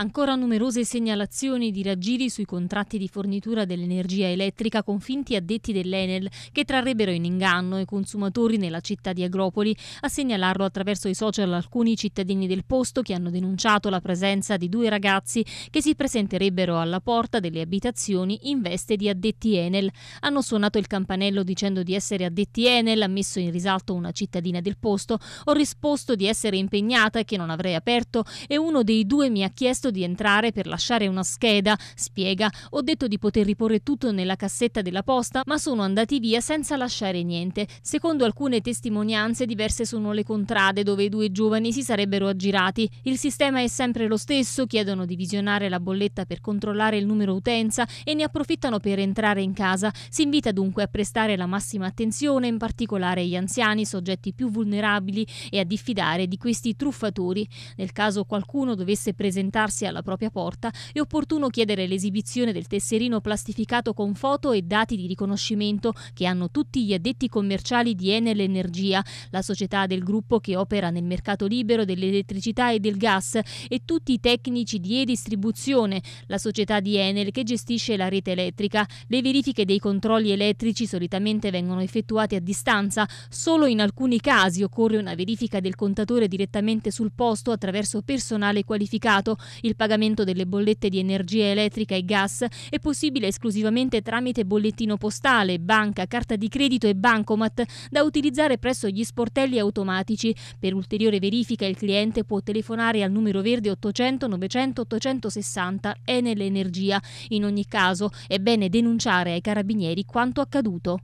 Ancora numerose segnalazioni di raggiri sui contratti di fornitura dell'energia elettrica con finti addetti dell'Enel che trarrebbero in inganno i consumatori nella città di Agropoli. A segnalarlo attraverso i social alcuni cittadini del posto che hanno denunciato la presenza di due ragazzi che si presenterebbero alla porta delle abitazioni in veste di addetti Enel. Hanno suonato il campanello dicendo di essere addetti Enel, ha messo in risalto una cittadina del posto. Ho risposto di essere impegnata e che non avrei aperto e uno dei due mi ha chiesto chiesto di entrare per lasciare una scheda, spiega. Ho detto di poter riporre tutto nella cassetta della posta, ma sono andati via senza lasciare niente. Secondo alcune testimonianze, diverse sono le contrade dove i due giovani si sarebbero aggirati. Il sistema è sempre lo stesso, chiedono di visionare la bolletta per controllare il numero utenza e ne approfittano per entrare in casa. Si invita dunque a prestare la massima attenzione, in particolare agli anziani, soggetti più vulnerabili, e a diffidare di questi truffatori. Nel caso qualcuno dovesse presentarsi tasse alla propria porta, è opportuno chiedere l'esibizione del tesserino plastificato con foto e dati di riconoscimento che hanno tutti gli addetti commerciali di Enel Energia, la società del gruppo che opera nel mercato libero dell'elettricità e del gas, e tutti i tecnici di e-distribuzione, la società di Enel che gestisce la rete elettrica. Le verifiche dei controlli elettrici solitamente vengono effettuate a distanza, solo in alcuni casi occorre una verifica del contatore direttamente sul posto attraverso personale qualificato il pagamento delle bollette di energia elettrica e gas è possibile esclusivamente tramite bollettino postale, banca, carta di credito e bancomat da utilizzare presso gli sportelli automatici. Per ulteriore verifica il cliente può telefonare al numero verde 800 900 860 Enel Energia. In ogni caso è bene denunciare ai carabinieri quanto accaduto.